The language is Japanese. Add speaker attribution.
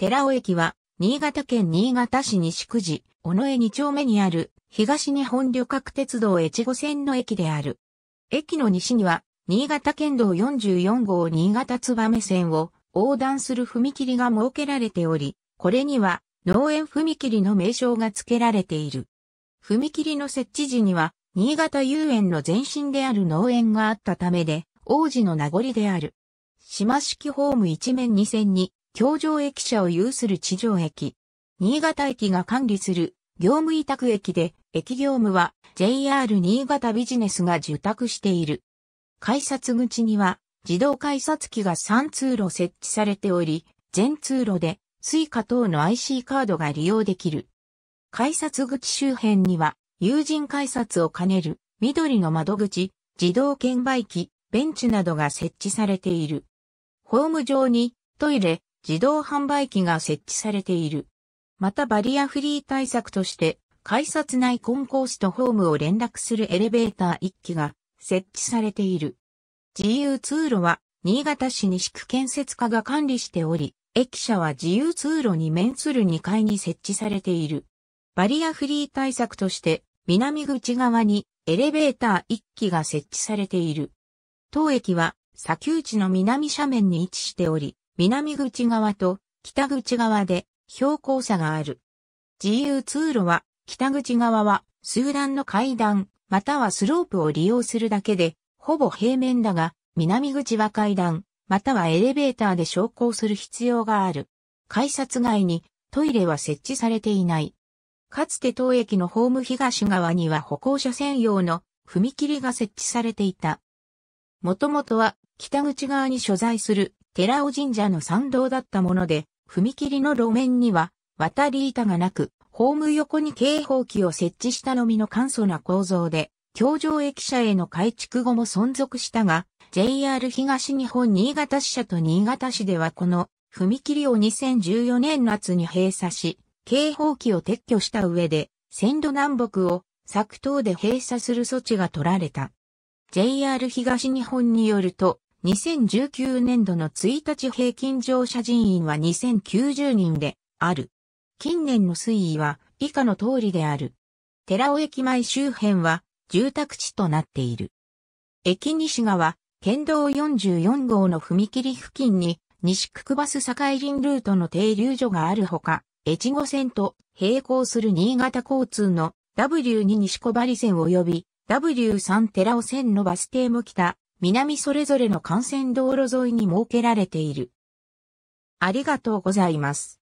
Speaker 1: 寺尾駅は、新潟県新潟市西区寺、尾上2丁目にある、東日本旅客鉄道越後線の駅である。駅の西には、新潟県道44号新潟燕線を横断する踏切が設けられており、これには農園踏切の名称が付けられている。踏切の設置時には、新潟遊園の前身である農園があったためで、王子の名残である。島式ホーム一面2線に、京城駅舎を有する地上駅。新潟駅が管理する業務委託駅で、駅業務は JR 新潟ビジネスが受託している。改札口には自動改札機が3通路設置されており、全通路でスイカ等の IC カードが利用できる。改札口周辺には有人改札を兼ねる緑の窓口、自動券売機、ベンチなどが設置されている。ホーム上にトイレ、自動販売機が設置されている。またバリアフリー対策として、改札内コンコースとホームを連絡するエレベーター1機が設置されている。自由通路は、新潟市西区建設課が管理しており、駅舎は自由通路に面する2階に設置されている。バリアフリー対策として、南口側にエレベーター1機が設置されている。当駅は、砂丘地の南斜面に位置しており、南口側と北口側で標高差がある。自由通路は北口側は数段の階段またはスロープを利用するだけでほぼ平面だが南口は階段またはエレベーターで昇降する必要がある。改札外にトイレは設置されていない。かつて当駅のホーム東側には歩行者専用の踏切が設置されていた。もともとは北口側に所在する寺尾神社の参道だったもので、踏切の路面には渡り板がなく、ホーム横に警報器を設置したのみの簡素な構造で、京上駅舎への改築後も存続したが、JR 東日本新潟支社と新潟市ではこの踏切を2014年夏に閉鎖し、警報器を撤去した上で、線路南北を柵等で閉鎖する措置が取られた。JR 東日本によると、2019年度の1日平均乗車人員は2090人である。近年の推移は以下の通りである。寺尾駅前周辺は住宅地となっている。駅西側、県道44号の踏切付近に西区バス境林ルートの停留所があるほか、越後線と並行する新潟交通の W2 西小針線及び W3 寺尾線のバス停も来た。南それぞれの幹線道路沿いに設けられている。ありがとうございます。